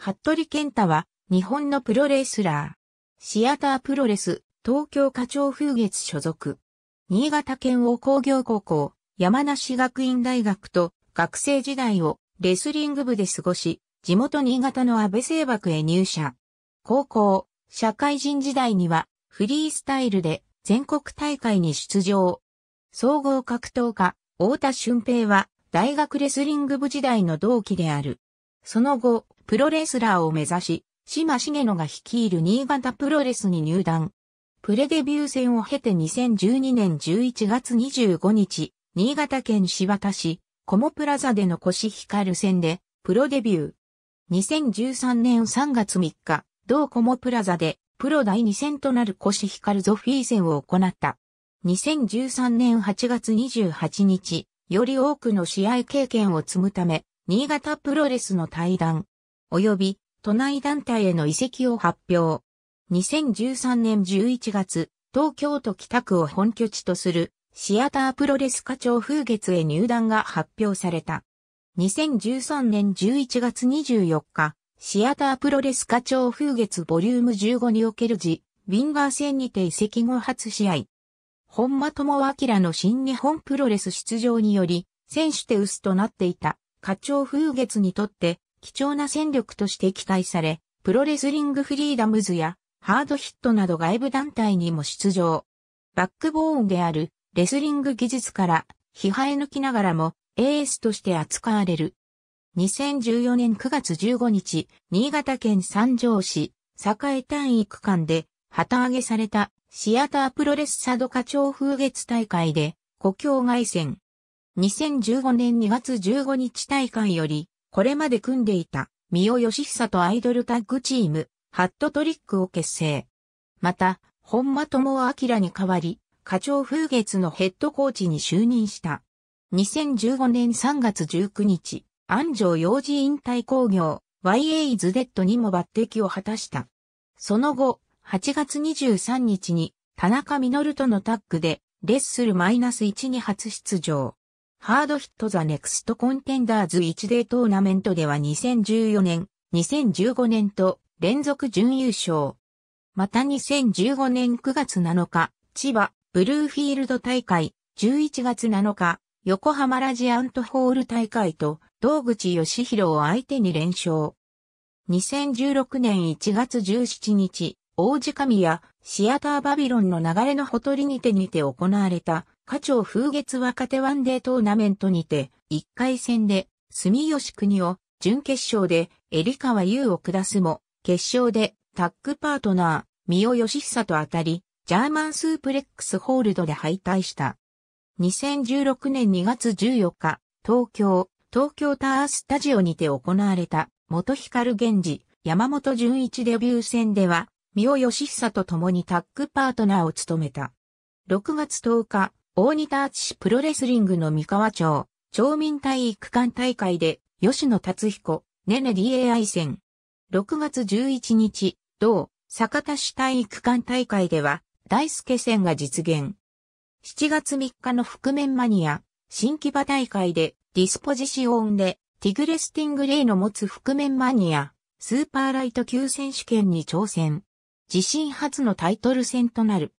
服部健太は、日本のプロレスラー。シアタープロレス、東京課長風月所属。新潟県央工業高校、山梨学院大学と学生時代をレスリング部で過ごし、地元新潟の安倍政爆へ入社。高校、社会人時代にはフリースタイルで全国大会に出場。総合格闘家、太田俊平は大学レスリング部時代の同期である。その後、プロレスラーを目指し、島重野が率いる新潟プロレスに入団。プレデビュー戦を経て2012年11月25日、新潟県柴田市、コモプラザでのコシヒカル戦で、プロデビュー。2013年3月3日、同コモプラザで、プロ第2戦となるコシヒカルゾフィー戦を行った。2013年8月28日、より多くの試合経験を積むため、新潟プロレスの対談、及び都内団体への移籍を発表。2013年11月、東京都北区を本拠地とするシアタープロレス課長風月へ入団が発表された。2013年11月24日、シアタープロレス課長風月ボリューム15における時、ウィンガー戦にて移籍後初試合。本間智明の新日本プロレス出場により、選手手薄となっていた課長風月にとって貴重な戦力として期待され、プロレスリングフリーダムズやハードヒットなど外部団体にも出場。バックボーンであるレスリング技術から批判抜きながらもエースとして扱われる。2014年9月15日、新潟県三条市、栄単位区間で旗揚げされたシアタープロレス佐渡課長風月大会で故郷外戦。2015年2月15日大会よりこれまで組んでいた、三尾義久とアイドルタッグチーム、ハットトリックを結成。また、本間智明に代わり、課長風月のヘッドコーチに就任した。2015年3月19日、安城幼児引退工業、YA is dead にも抜擢を果たした。その後、8月23日に、田中実とのタッグで、レッスルマイナス -1 に初出場。ハードヒットザネクストコンテンダーズ1デートーナメントでは2014年、2015年と連続準優勝。また2015年9月7日、千葉ブルーフィールド大会、11月7日、横浜ラジアントホール大会と、道口義弘を相手に連勝。2016年1月17日、王子神谷シアターバビロンの流れのほとりにてにて行われた課長風月若手ワンデートーナメントにて、1回戦で、住吉国を、準決勝で、襟川優を下すも、決勝で、タッグパートナー、三尾義久と当たり、ジャーマンスープレックスホールドで敗退した。2016年2月14日、東京、東京タワースタジオにて行われた、元光源氏、山本純一デビュー戦では、三尾義久と共にタッグパートナーを務めた。6月10日、大仁田厚プロレスリングの三河町、町民体育館大会で、吉野達彦、ネネ DAI 戦。6月11日、同、坂田市体育館大会では、大輔戦が実現。7月3日の覆面マニア、新木場大会で、ディスポジシオンで、ティグレスティングレイの持つ覆面マニア、スーパーライト級選手権に挑戦。自身初のタイトル戦となる。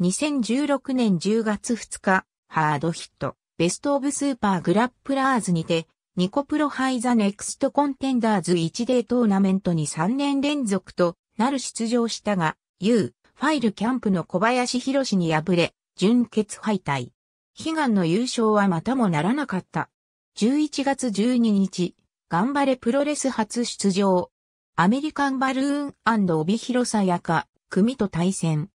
2016年10月2日、ハードヒット、ベストオブスーパーグラップラーズにて、ニコプロハイザネクストコンテンダーズ1デートーナメントに3年連続となる出場したが、U、ファイルキャンプの小林博士に敗れ、準決敗退。悲願の優勝はまたもならなかった。11月12日、頑張れプロレス初出場。アメリカンバルーン帯広さやか、組と対戦。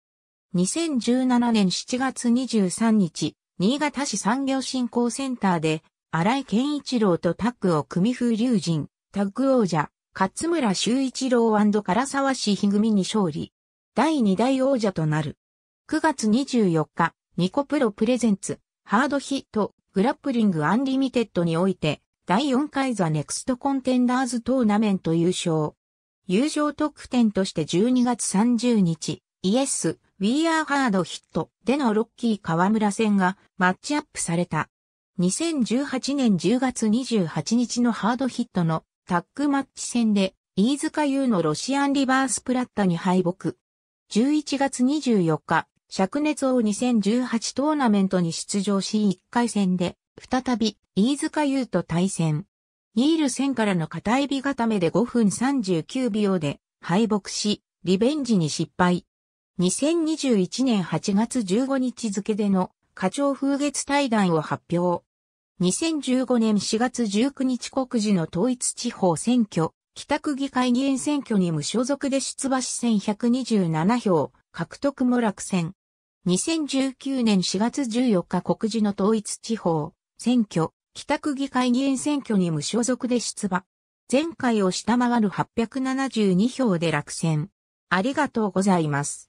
2017年7月23日、新潟市産業振興センターで、荒井健一郎とタッグを組風竜神、タッグ王者、勝村修一郎唐沢氏日組に勝利。第2代王者となる。9月24日、ニコプロプレゼンツ、ハードヒット、グラップリングアンリミテッドにおいて、第4回ザネクストコンテンダーズトーナメント優勝。優勝特典として12月30日、イエス、We Are Hard Hit でのロッキー河村戦がマッチアップされた。2018年10月28日のハードヒットのタッグマッチ戦で飯塚優のロシアンリバースプラッタに敗北。11月24日、灼熱王2018トーナメントに出場し1回戦で、再び、飯塚優と対戦。ニール戦からの片指固めで5分39秒で敗北し、リベンジに失敗。2021年8月15日付での課長風月対談を発表。2015年4月19日告示の統一地方選挙、北区議会議員選挙に無所属で出馬し1127票、獲得も落選。2019年4月14日告示の統一地方選挙、北区議会議員選挙に無所属で出馬。前回を下回る872票で落選。ありがとうございます。